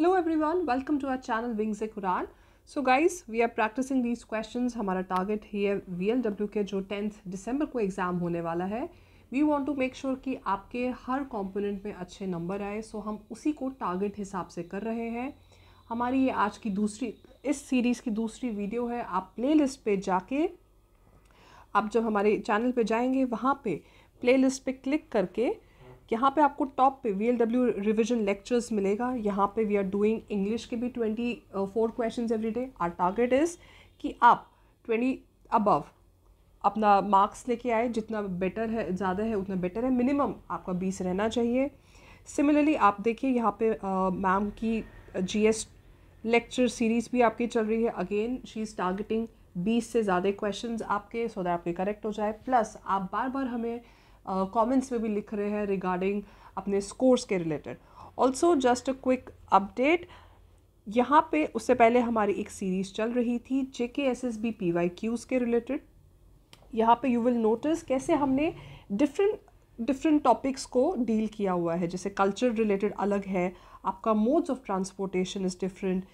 Every everyone welcome to our channel wings ए कुरान so guys we are practicing these questions हमारा target ही है डब्ल्यू के जो टेंथ दिसंबर को एग्ज़ाम होने वाला है we want to make sure कि आपके हर कॉम्पोनेंट में अच्छे नंबर आए सो so हम उसी को टारगेट हिसाब से कर रहे हैं हमारी ये आज की दूसरी इस सीरीज़ की दूसरी वीडियो है आप लिस्ट पर जाके आप जब हमारे चैनल पर जाएंगे वहाँ प्ले लिस्ट पर क्लिक करके यहाँ पे आपको टॉप पे V L W revision lectures मिलेगा यहाँ पे वी आर डूइंग इंग्लिश के भी twenty four question every day our target is कि आप ट्वेंटी अबव अपना मार्क्स लेके आए जितना बेटर है ज़्यादा है उतना बेटर है मिनिमम आपका बीस रहना चाहिए सिमिलरली आप देखिए यहाँ पे मैम की जी एस लेक्चर सीरीज़ भी आपकी चल रही है अगेन शी इज़ टारगेटिंग बीस से ज़्यादा क्वेश्चन आपके सो दैट आपके करेक्ट हो जाए प्लस आप बार बार हमें कॉमेंट्स में भी लिख रहे हैं रिगार्डिंग अपने स्कोर्स के related also just a quick update यहाँ पे उससे पहले हमारी एक सीरीज़ चल रही थी J K S S B P Y Qs के रिलेटेड यहाँ पे यू विल नोटिस कैसे हमने डिफरेंट डिफरेंट टॉपिक्स को डील किया हुआ है जैसे कल्चर रिलेटेड अलग है आपका modes of transportation is different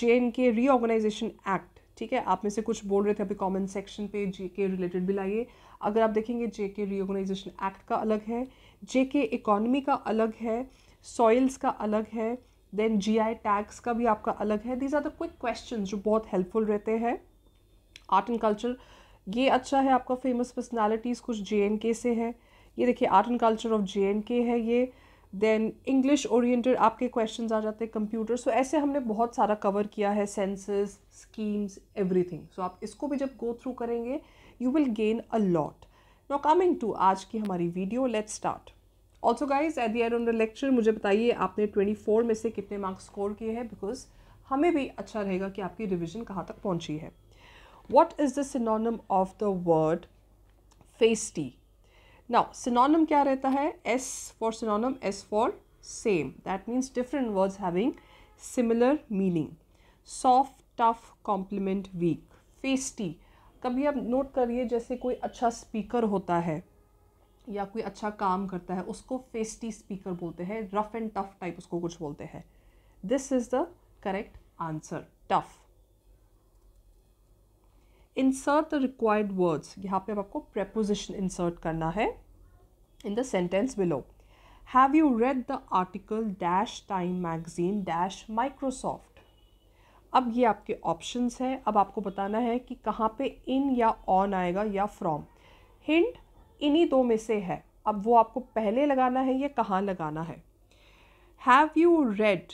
J and K reorganisation act ठीक है आप में से कुछ बोल रहे थे अभी कॉमेंट सेक्शन पे जे के रिलेटेड भी लाइए अगर आप देखेंगे जे के रियोगनाइजेशन एक्ट का अलग है जे के इकॉनमी का अलग है सॉइल्स का अलग है देन जी आई टैक्स का भी आपका अलग है these are the quick question जो बहुत हेल्पफुल रहते हैं आर्ट एंड कल्चर ये अच्छा है आपका फेमस पर्सनैलिटीज़ कुछ जे एंड के से हैं ये देखिए art and culture of J and K है ये देन इंग्लिश ओरिएंटेड आपके क्वेश्चन आ जाते हैं कंप्यूटर सो ऐसे हमने बहुत सारा कवर किया है सेंसेस स्कीम्स एवरीथिंग सो आप इसको भी जब गो थ्रू करेंगे you will gain a lot no coming to आज की हमारी video let's start also guys at the end of the lecture मुझे बताइए आपने ट्वेंटी फोर में से कितने मार्क्स स्कोर किए हैं बिकॉज हमें भी अच्छा रहेगा कि आपकी रिविजन कहाँ तक पहुँची है what is the synonym of the word feisty now synonym क्या रहता है S for synonym S for same that means different words having similar meaning soft tough compliment weak feisty कभी आप नोट करिए जैसे कोई अच्छा स्पीकर होता है या कोई अच्छा काम करता है उसको फेस्टी स्पीकर बोलते हैं रफ़ एंड टफ़ टाइप उसको कुछ बोलते हैं this is the correct answer tough insert the required words यहाँ पे आपको प्रेपोजिशन इंसर्ट करना है in the sentence below have you read the article dash Time magazine dash Microsoft अब ये आपके ऑप्शंस हैं अब आपको बताना है कि कहाँ पे इन या ऑन आएगा या फ्रॉम हिंट इन्हीं दो में से है अब वो आपको पहले लगाना है या कहाँ लगाना है have you read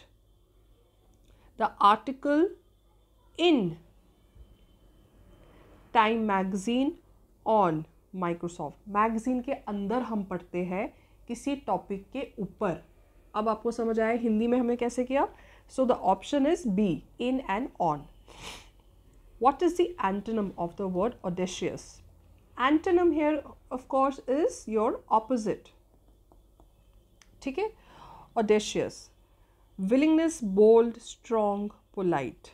the article in Time magazine on Microsoft magazine के अंदर हम पढ़ते हैं किसी टॉपिक के ऊपर अब आपको समझ आया हिंदी में हमने कैसे किया So the option is B, in and on. What is the antonym of the word audacious? Antonym here, of course, is your opposite. theek hai audacious willingness bold strong polite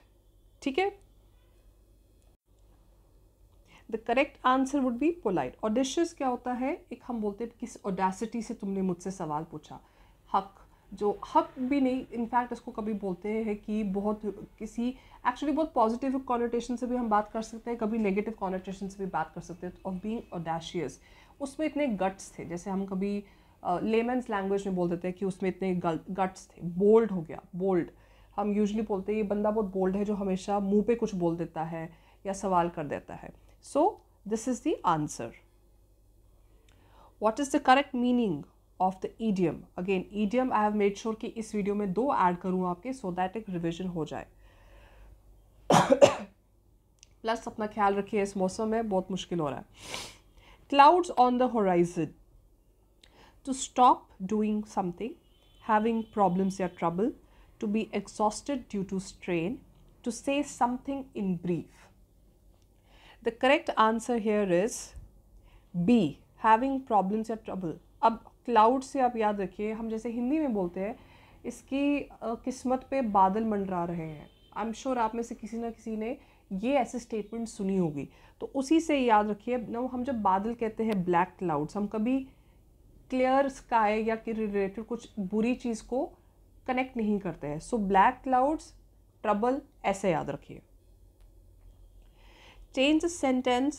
theek hai the correct answer would be polite audacious क्या होता है एक हम बोलते हैं किस audacity से तुमने मुझसे सवाल पूछा हक जो हक भी नहीं इनफैक्ट इसको कभी बोलते हैं कि बहुत किसी एक्चुअली बहुत पॉजिटिव कॉनोटेशन से भी हम बात कर सकते हैं कभी नेगेटिव कॉनोटेशन से भी बात कर सकते हैं ऑफ बीइंग ओडाशियस उसमें इतने गट्स थे जैसे हम कभी लेमेंस uh, लैंग्वेज में बोल देते हैं कि उसमें इतने गट्स थे बोल्ड हो गया बोल्ड हम यूजली बोलते हैं ये बंदा बहुत बोल्ड है जो हमेशा मुंह पे कुछ बोल देता है या सवाल कर देता है so this is the answer what is the correct meaning of the idiom again idiom I have made sure कि इस वीडियो में दो ऐड करूँ आपके सो दैट एक रिविजन हो जाए प्लस अपना ख्याल रखिए इस मौसम में बहुत मुश्किल हो रहा है clouds on the horizon to stop doing something having problems या trouble to be exhausted due to strain to say something in brief the correct answer here is B having problems या ट्रबल अब cloud से आप याद रखिए हम जैसे हिंदी में बोलते हैं इसकी किस्मत पे बादल मंडरा रहे हैं आई एम श्योर आप में से किसी ना किसी ने ये ऐसे स्टेटमेंट सुनी होगी तो उसी से याद रखिए ना हम जब बादल कहते हैं ब्लैक क्लाउड्स हम कभी क्लियर स्काई या कि रिलेटेड कुछ बुरी चीज़ को कनेक्ट नहीं करते हैं सो ब्लैक क्लाउड्स ट्रबल ऐसे याद रखिए change sentence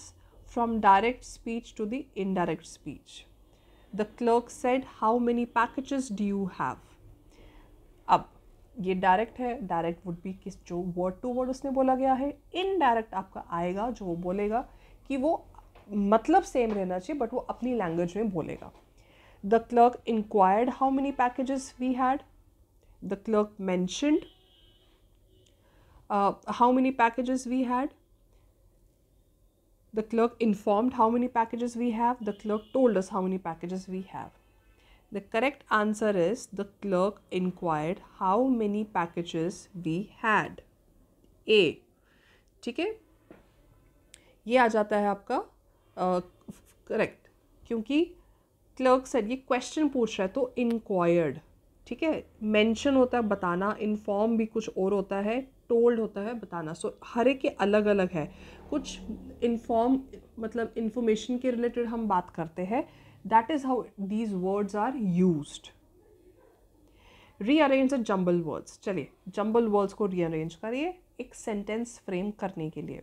from direct speech to the indirect speech the clerk said how many packages do you have अब ये डायरेक्ट है डायरेक्ट वुड बी किस जो वर्ड टू वर्ड उसने बोला गया है इनडायरेक्ट आपका आएगा जो वो बोलेगा कि वो मतलब सेम रहना चाहिए बट वो अपनी लैंग्वेज में बोलेगा the clerk inquired how many packages we had the clerk mentioned how many packages we had the clerk informed how many packages we have the clerk told us how many packages we have the correct answer is the clerk inquired how many packages we had a ठीक है ये आ जाता है आपका correct uh, क्योंकि clerk sir ये question पूछ रहा है तो इंक्वायर्ड ठीक है मेंशन होता है बताना इन्फॉर्म भी कुछ और होता है टोल्ड होता है बताना सो so, हर एक के अलग अलग है कुछ इन्फॉर्म मतलब इन्फॉर्मेशन के रिलेटेड हम बात करते हैं that is how these words are use rearrange the jumble words चलिए जम्बल वर्ड्स को रीअरेंज करिए एक सेंटेंस फ्रेम करने के लिए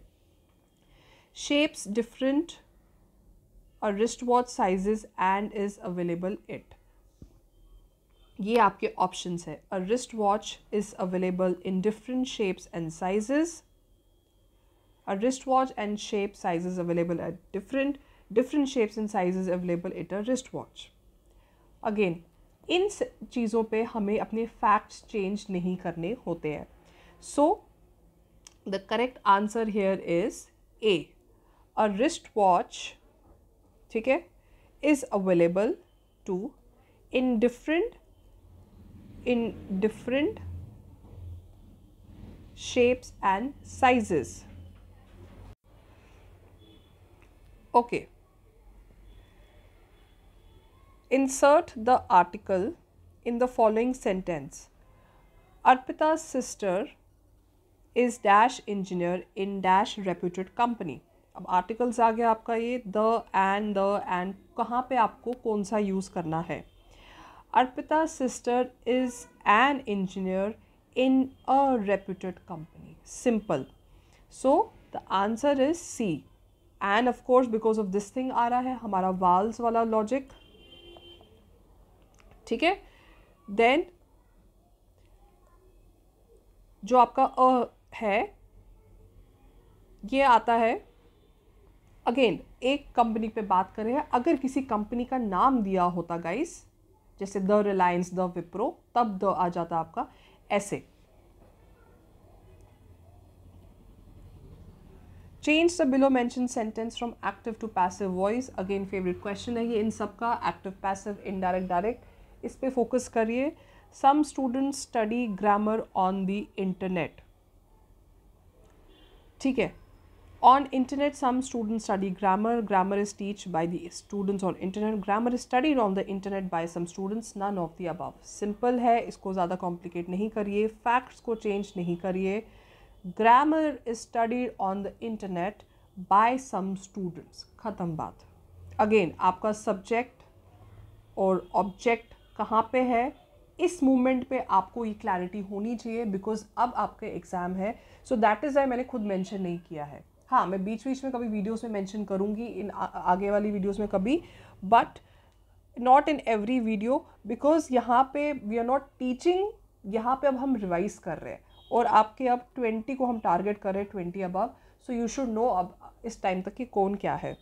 शेप्स डिफरेंट और wrist watch sizes and is available it ये आपके ऑप्शंस है a wrist watch is available in different shapes and sizes a wrist watch and shape sizes available at different different shapes and sizes available at a wrist watch again in चीज़ों पे हमें अपने facts change नहीं करने होते हैं so the correct answer here is a a wrist watch ठीक है is available to in different in different shapes and sizes. Okay. Insert the article in the following sentence. Arpita's sister is dash engineer in dash reputed company. अब articles आ गया आपका ये the end the end कहाँ पे आपको कौन सा यूज़ करना है Arpita's sister is an engineer in a reputed company. Simple. So the answer is C. And of course, because of this thing आ रहा है हमारा वाल्स वाला लॉजिक ठीक है देन जो आपका अ है ये आता है अगेन एक कंपनी पे बात करें अगर किसी कंपनी का नाम दिया होता गाइस जैसे द रिलायंस द विप्रो तब द आ जाता आपका ऐसे change the below mention sentence from active to passive voice again favourite question है ये इन सब का एक्टिव पैसिव इनडायरेक्ट डायरेक्ट इस पर फोकस करिए some students study grammar on the internet ठीक है on internet some students study grammar grammar is taught by the students on internet grammar is studied on the internet by some students none of the above simple hai isko zyada complicate nahi kariye facts ko change nahi kariye grammar is studied on the internet by some students khatam baat again aapka subject aur object kahan pe hai इस movement पे आपको ये clarity होनी चाहिए because अब आपके exam है so that is I मैंने खुद मेंशन नहीं किया है हाँ मैं बीच बीच में कभी वीडियोस में मेंशन करूँगी इन आ, आगे वाली वीडियोस में कभी but not in every video because यहाँ पे वी आर नॉट टीचिंग यहाँ पे अब हम रिवाइज कर रहे हैं और आपके अब ट्वेंटी को हम टारगेट कर रहे हैं ट्वेंटी अब सो यू शुड नो अब इस टाइम तक कि कौन क्या है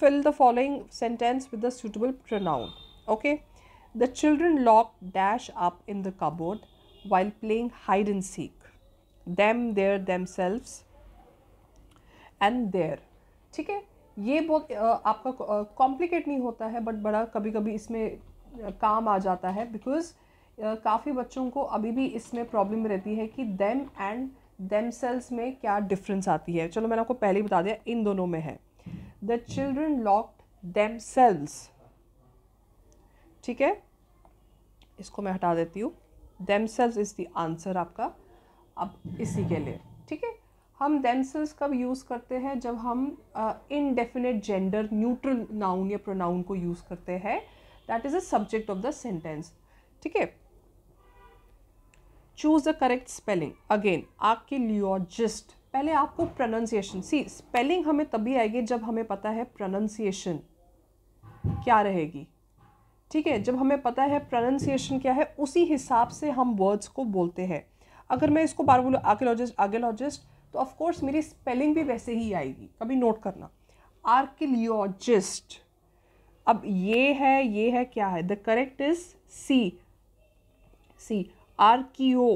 fill the following sentence with the suitable pronoun okay the children lock dash up in the cupboard while playing hide and seek them their themselves and their ठीक है ये बहुत आपका कॉम्प्लिकेट नहीं होता है बट बड़ा कभी कभी इसमें काम आ जाता है बिकॉज काफ़ी बच्चों को अभी भी इसमें प्रॉब्लम रहती है कि देम एंड देम सेल्स में क्या डिफरेंस आती है चलो मैंने आपको पहले ही बता दिया इन दोनों में है the children locked themselves ठीक है इसको मैं हटा देती हूँ themselves is the answer आपका अब इसी के लिए ठीक है हम देंसेस कब यूज़ करते हैं जब हम इनडेफिनेट जेंडर न्यूट्रल नाउन या प्रोनाउन को यूज़ करते हैं that is a subject of the sentence ठीक है choose the correct spelling again आपके लियोजिस्ट पहले आपको प्रोनाउंसिएशन सी स्पेलिंग हमें तभी आएगी जब हमें पता है प्रोनाउंसिएशन क्या रहेगी ठीक है जब हमें पता है प्रोनाउंसिएशन क्या है उसी हिसाब से हम वर्ड्स को बोलते हैं अगर मैं इसको बार बोलूँ आर्कियोलॉजिस्ट आर्कियोलॉजिस्ट तो ऑफकोर्स मेरी स्पेलिंग भी वैसे ही आएगी कभी नोट करना आर्कियोलॉजिस्ट अब ये है ये है क्या है the correct is C C archaeo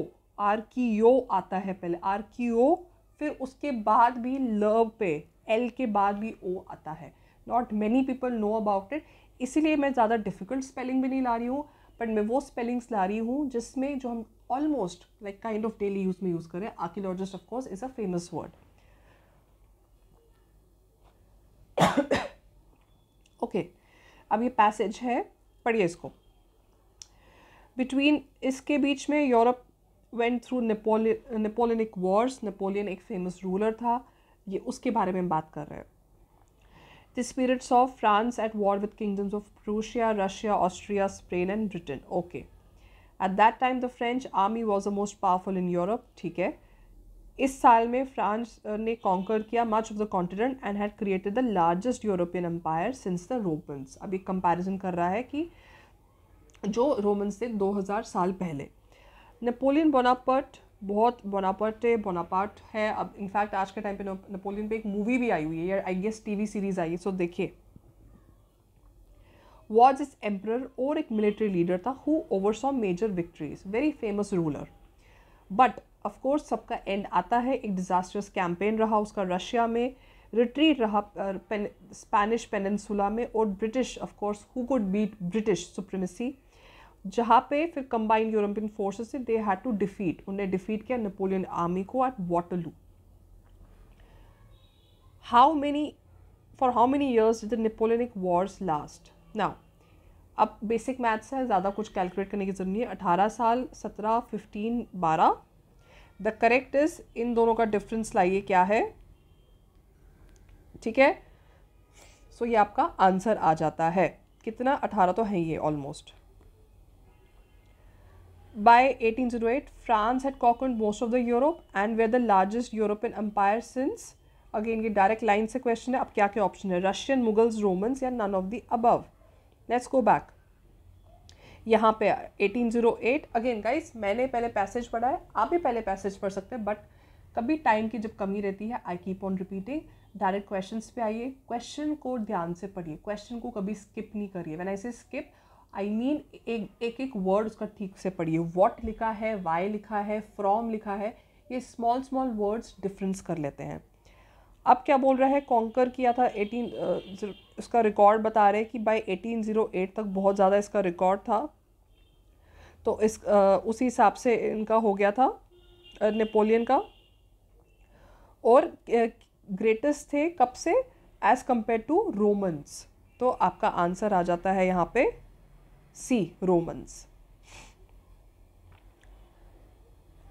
archaeo आता है पहले आर्कियो फिर उसके बाद भी लव पे एल के बाद भी ओ आता है not many people know about it इसीलिए मैं ज़्यादा डिफ़िकल्ट स्पेलिंग भी नहीं ला रही हूँ बट मैं वो स्पेलिंग्स ला रही हूँ जिसमें जो हम almost like kind of daily use में यूज़ करें archaeologist of course is a famous word okay अब ये पैसेज है पढ़िए इसको बिटवीन इसके बीच में Europe went through Napoleonic wars Napoleon एक फेमस रूलर था ये उसके बारे में हम बात कर रहे हैं the spirits of France at war with kingdoms of Prussia, Russia, Austria, Spain and Britain. Okay. At that time the French army was the most powerful in Europe. ठीक है इस साल में फ्रांस ने कॉन्कर किया much of the continent and had created the largest European empire since the Romans अब एक comparison कर रहा है कि जो रोमन्स थे 2000 साल पहले नेपोलियन बोनापर्ट बहुत बोनापर्ट बोनापार्ट है अब इनफैक्ट आज के टाइम पे नेपोलियन पे एक मूवी भी आई हुई है आई गेस टीवी सीरीज़ आई है सो देखिए वॉज इज एम्प्रर और एक मिलिट्री लीडर था who oversaw major victories very famous ruler but of course सबका एंड आता है एक डिज़ास्टर्स कैंपेन रहा उसका रशिया में रिट्रीट रहा स्पेनिश पेनसुला में और British of course who could beat British supremacy जहाँ पे फिर कंबाइंड यूरोपियन फोर्सेस से दे हैड टू डिफीट उन्हें डिफीट किया नेपोलियन आर्मी को at Waterloo how many for how many years the Napoleonic wars last now अब बेसिक मैथ्स है ज़्यादा कुछ कैलकुलेट करने की ज़रूरत नहीं है अठारह साल सत्रह फिफ्टीन बारह द करेक्ट इज इन दोनों का डिफरेंस लाइए क्या है ठीक है सो so, ये आपका आंसर आ जाता है कितना अठारह तो है ये almost by 1808, France had conquered most of the Europe and were the largest European empire since. Again, ये direct line से question है अब क्या क्या option है Russian, Mughals, Romans या none of the above. Let's go back. यहाँ पे 1808 अगेन गाइस मैंने पहले पैसेज पढ़ा है आप भी पहले पैसेज पढ़ सकते हैं बट कभी टाइम की जब कमी रहती है I keep on repeating direct questions पे आइए क्वेश्चन को ध्यान से पढ़िए क्वेश्चन को कभी स्किप नहीं करिए when I say skip I I mean mean, एक एक एक वर्ड उसका ठीक से पढ़िए वॉट लिखा है वाई लिखा है फ्रॉम लिखा है ये स्मॉल स्मॉल वर्ड्स डिफरेंस कर लेते हैं अब क्या बोल रहा है कॉन्कर किया था एटीन उसका रिकॉर्ड बता रहे हैं कि बाई एटीन ज़ीरो एट तक बहुत ज़्यादा इसका रिकॉर्ड था तो इस आ, उसी हिसाब से इनका हो गया था नेपोलियन का और ग्रेटेस्ट थे कब से एज़ कम्पेयर टू रोमन्स तो आपका आंसर आ जाता है यहाँ पे सी रोमन्स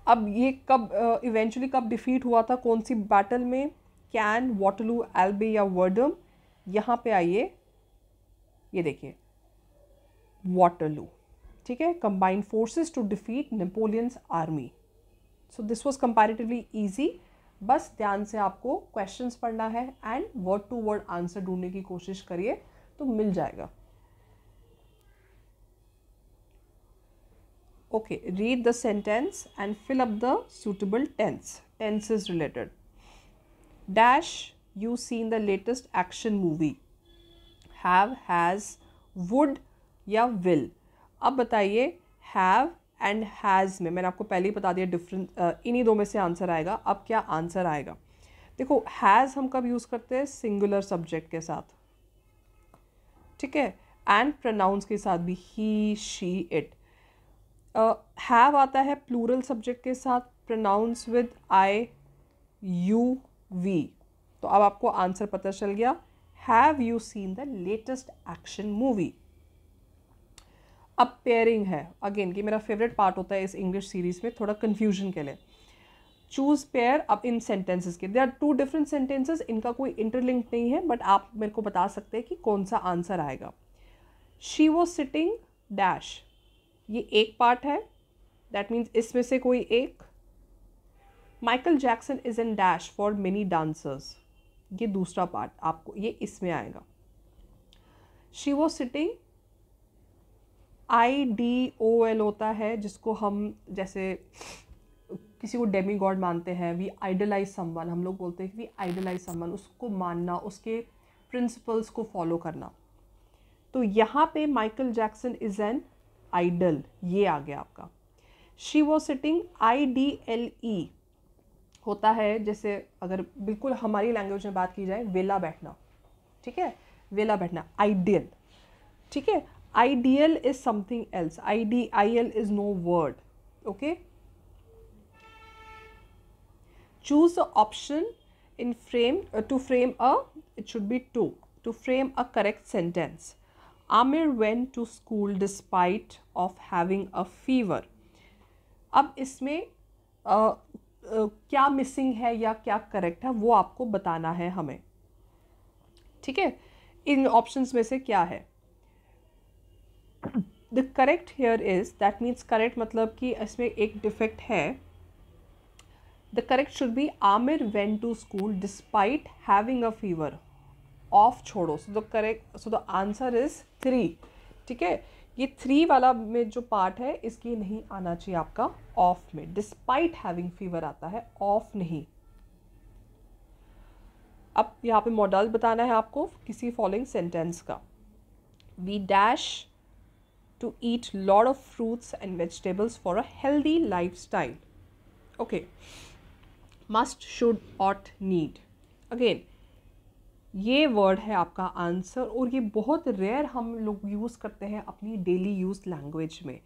अब ये कब इवेंचुअली uh, कब डिफीट हुआ था कौन सी बैटल में कैन वॉटलू एल्बे या वर्डम यहाँ पे आइए ये देखिए वाटरलू ठीक है combined forces to defeat Napoleon's army so this was comparatively easy बस ध्यान से आपको क्वेश्चंस पढ़ना है and word to word answer ढूंढने की कोशिश करिए तो मिल जाएगा okay read the sentence and fill up the suitable tense tenses related dash you seen the latest action movie have has would या विल अब बताइए हैव एंड हैज़ में मैंने आपको पहले ही बता दिया डिफरेंट इन्हीं दो में से आंसर आएगा अब क्या आंसर आएगा देखो हैज़ हम कब यूज़ करते हैं सिंगुलर सब्जेक्ट के साथ ठीक है एंड प्रनाउंस के साथ भी he she it have uh, आता है प्लूरल सब्जेक्ट के साथ pronouns with I you we तो अब आपको आंसर पता चल गया have you seen the latest action movie अब पेयरिंग है अगेन ये मेरा फेवरेट पार्ट होता है इस इंग्लिश सीरीज़ में थोड़ा कन्फ्यूजन के लिए चूज़ पेयर अब इन सेंटेंसेस के they are two different sentences इनका कोई इंटरलिंक नहीं है बट आप मेरे को बता सकते हैं कि कौन सा आंसर आएगा शी वॉज सिटिंग डैश ये एक पार्ट है दैट मीन्स इसमें से कोई एक Michael Jackson is in dash for many dancers ये दूसरा पार्ट आपको ये इसमें आएगा शी वो sitting I D O L होता है जिसको हम जैसे किसी को डेमी गॉड मानते हैं वी आइडलाइज समवन हम लोग बोलते हैं कि वी आइडलाइज समवन उसको मानना उसके प्रिंसिपल्स को फॉलो करना तो यहाँ पे Michael Jackson is an idol ये आ गया आपका she was sitting I D L E होता है जैसे अगर बिल्कुल हमारी लैंग्वेज में बात की जाए वेला बैठना ठीक है वेला बैठना आइडियल ठीक है ideal is something else I D I L is no word okay choose a option in frame to frame at should be to to frame a correct sentence Aamir went to school despite of having a fever अब इसमें आ, आ, क्या missing है या क्या correct है वो आपको बताना है हमें ठीक है इन ऑप्शंस में से क्या है the correct here is that means correct मतलब कि इसमें एक डिफेक्ट है the correct should be Aamir went to school despite having a fever of छोड़ो so the correct so the answer is three ठीक है ये थ्री वाला में जो पार्ट है इसकी नहीं आना चाहिए आपका ऑफ में डिस्पाइट हैविंग फीवर आता है ऑफ नहीं अब यहाँ पे मॉडल बताना है आपको किसी फॉलोइंग सेंटेंस का we dash to eat lot of fruits and vegetables for a healthy life style okay must should ought need again ये वर्ड है आपका आंसर और ये बहुत रेयर हम लोग यूज़ करते हैं अपनी डेली यूज़ लैंग्वेज में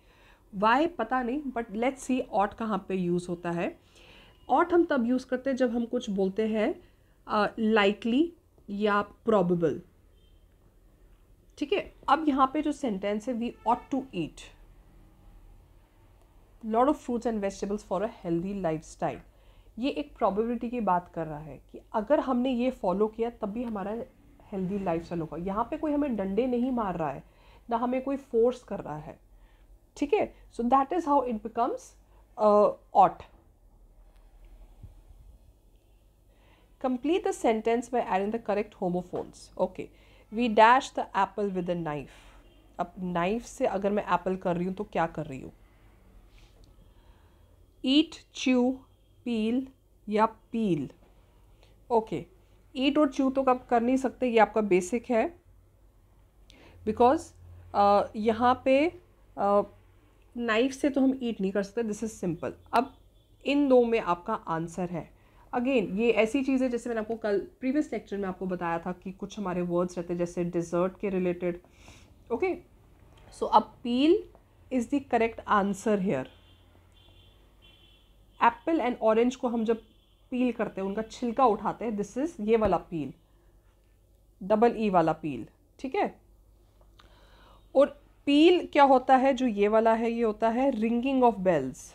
वाई पता नहीं बट लेट्स सी ऑट कहाँ पे यूज़ होता है ऑट हम तब यूज़ करते हैं जब हम कुछ बोलते हैं लाइकली uh, या प्रॉबल ठीक है अब यहाँ पे जो सेंटेंस है we ought to eat lot of fruits and vegetables for a healthy life style ये एक प्रॉबिलिटी की बात कर रहा है कि अगर हमने ये फॉलो किया तब भी हमारा हेल्दी लाइफ स्टाइल होगा यहाँ पे कोई हमें डंडे नहीं मार रहा है ना हमें कोई फोर्स कर रहा है ठीक है so that is how it becomes ought the sentence by add in the correct homophones okay we dash the apple with a knife अब नाइफ से अगर मैं एप्पल कर रही हूँ तो क्या कर रही हूँ ईट च्यू पील या पील ओके ईट और चू तो आप कर नहीं सकते ये आपका बेसिक है बिकॉज uh, यहाँ पे नाइफ uh, से तो हम ईट नहीं कर सकते दिस इज़ सिंपल अब इन दो में आपका आंसर है अगेन ये ऐसी चीज़ है जैसे मैंने आपको कल प्रीवियस लेक्चर में आपको बताया था कि कुछ हमारे वर्ड्स रहते हैं जैसे डिज़र्ट के रिलेटेड ओके सो अब peel is the correct answer here apple and orange को हम जब पील करते हैं उनका छिलका उठाते हैं दिस इज़ ये वाला पील डबल ई e वाला पील ठीक है और पील क्या होता है जो ये वाला है ये होता है ringing of bells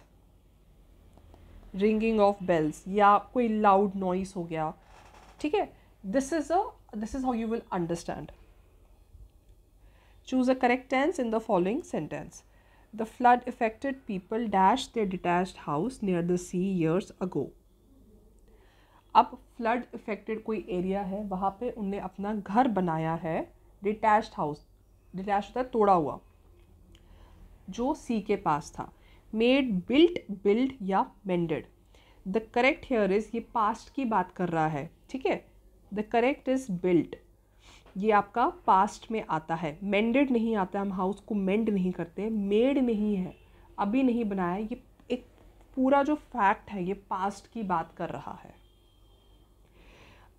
ringing of bells या कोई लाउड नॉइस हो गया ठीक है this is a this is how you will understand choose a correct tense in the following sentence the flood affected people dashed their detached house near the sea years ago अब flood affected कोई area है वहाँ पे उनने अपना घर बनाया है डिटैच हाउस डिटैच होता है तोड़ा हुआ जो सी के पास था मेड बिल्ट बिल्ड या mended the correct here is ये पास्ट की बात कर रहा है ठीक है द करेक्ट इज़ बिल्ट ये आपका पास्ट में आता है मैंडेड नहीं आता हम हाउस को मेंड नहीं करते मेड नहीं है अभी नहीं बनाया ये एक पूरा जो फैक्ट है ये पास्ट की बात कर रहा है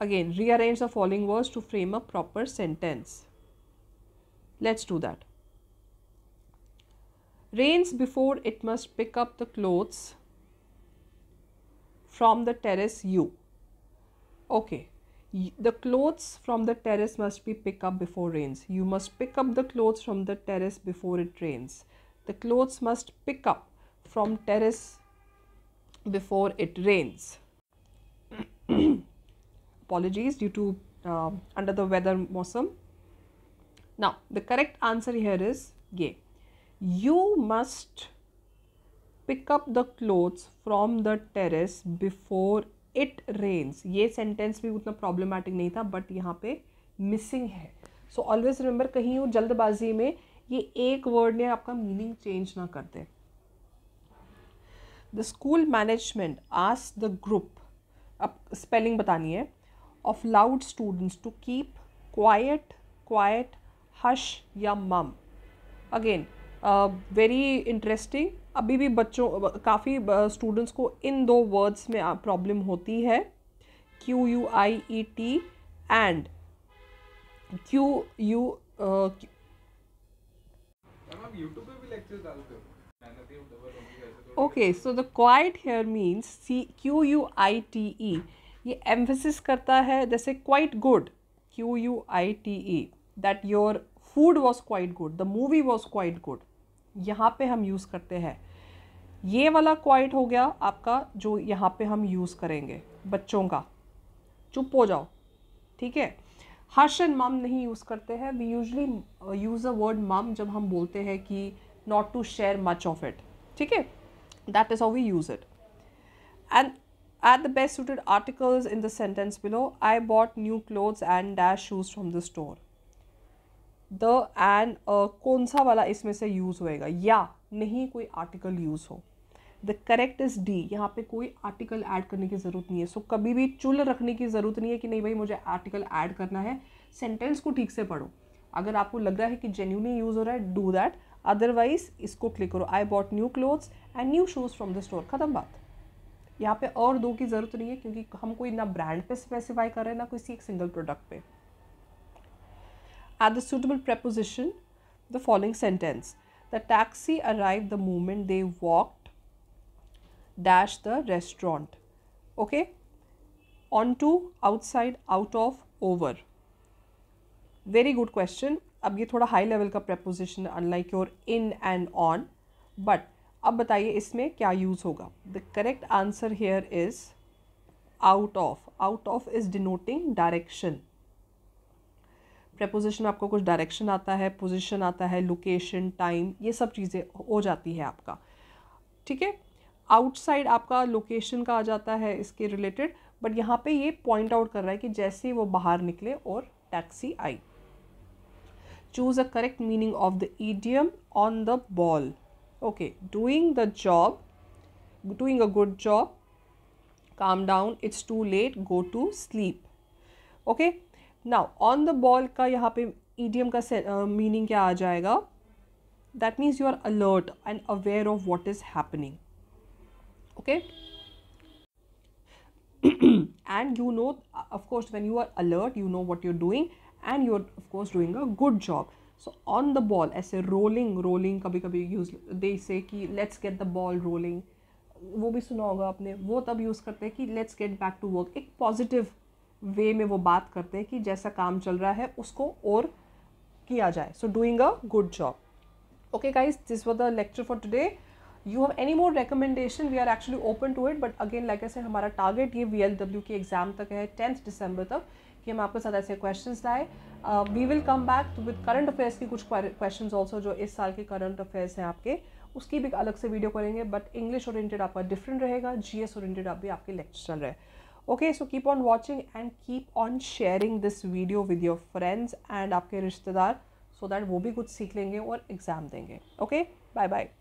again rearrange the following words to frame a proper sentence let's do that rains before it must pick up the clothes from the terrace you okay the clothes from the terrace must be picked up before rains you must pick up the clothes from the terrace before it rains the clothes must pick up from terrace before it rains apologies due to uh, under the weather mosum now the correct answer here is gay you must pick up the clothes from the terrace before it rains ये sentence भी उतना problematic नहीं था but यहाँ पे missing है so always remember कहीं वो जल्दबाजी में ये एक वर्ड ने आपका मीनिंग चेंज ना कर दे the school management ask the group अब स्पेलिंग बतानी है of loud students to keep quiet quite hush या मम अगेन वेरी इंटरेस्टिंग अभी भी बच्चों काफ़ी स्टूडेंट्स को इन दो वर्ड्स में प्रॉब्लम होती है Q U I E T and Q U okay so the quite here means see Q U I T E ये एम्फेसिस करता है जैसे quite good Q U I T E that your food was quite good the movie was quite good यहाँ पे हम use करते हैं ये वाला क्वाइट हो गया आपका जो यहाँ पे हम यूज़ करेंगे बच्चों का चुप हो जाओ ठीक है हर्ष एंड मम नहीं यूज़ करते हैं we usually use a word mum जब हम बोलते हैं कि not to share much of it ठीक है that is how we use it and add the best suited articles in the sentence below I bought new clothes and dash shoes from the store the and कौन सा वाला इसमें से use होएगा या नहीं कोई आर्टिकल यूज़ हो द करेक्ट इज़ डी यहाँ पे कोई आर्टिकल ऐड करने की ज़रूरत नहीं है सो so, कभी भी चुल रखने की ज़रूरत नहीं है कि नहीं भाई मुझे आर्टिकल ऐड करना है सेंटेंस को ठीक से पढ़ो अगर आपको लग रहा है कि जेन्यूनली यूज़ हो रहा है डू दैट अदरवाइज इसको क्लिक करो I bought new clothes and new shoes from the store ख़त्म बात यहाँ पे और दो की ज़रूरत नहीं है क्योंकि हम कोई ना ब्रांड पे स्पेसिफाई कर रहे हैं ना किसी एक सिंगल प्रोडक्ट पे add the suitable preposition the following sentence the taxi arrive the moment they walk dash the restaurant okay to outside out of over very good question अब ये थोड़ा हाई लेवल का preposition unlike your in and on but अब बताइए इसमें क्या use होगा the correct answer here is out of out of is denoting direction preposition में आपको कुछ डायरेक्शन आता है पोजिशन आता है लोकेशन टाइम ये सब चीज़ें हो जाती है आपका ठीक है आउटसाइड आपका लोकेशन का आ जाता है इसके रिलेटेड बट यहाँ पे ये पॉइंट आउट कर रहा है कि जैसे वो बाहर निकले और टैक्सी आई choose a correct meaning of the idiom on the ball okay doing the job doing a good job calm down it's too late go to sleep okay now on the ball का यहाँ पे idiom का meaning uh, क्या आ जाएगा that means you are alert and aware of what is happening okay and you know of course when you are alert you know what you're doing and you're of course doing a good job so on the ball ऐसे rolling rolling कभी कभी use they say कि let's get the ball rolling वो भी सुना होगा आपने वो तब यूज़ करते हैं कि let's get back to work एक पॉजिटिव वे में वो बात करते हैं कि जैसा काम चल रहा है उसको और किया जाए so doing a good job okay guys this was the lecture for today you have any more recommendation we are actually open to it but again like ऐसे हमारा टारगेट ये वी एल डब्ल्यू की exam तक है tenth December तक कि हम आपके साथ ऐसे क्वेश्चन लाए we will come back with current affairs की कुछ क्वेश्चन ऑल्सो जो इस साल के करंट अफेयर्स हैं आपके उसकी भी अलग से वीडियो करेंगे बट इंग्लिश ओरिएंटेड आपका डिफरेंट रहेगा जी एस ओरिएंटेड आप भी आपके लेक्चर चल रहे okay so keep on watching and keep on sharing this video with your friends and आपके रिश्तेदार सो दैट वो भी कुछ सीख लेंगे और एग्ज़ाम देंगे ओके बाय बाय